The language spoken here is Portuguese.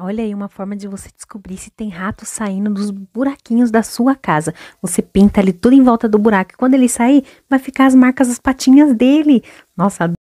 Olha aí uma forma de você descobrir se tem rato saindo dos buraquinhos da sua casa. Você pinta ali tudo em volta do buraco. Quando ele sair, vai ficar as marcas das patinhas dele. Nossa,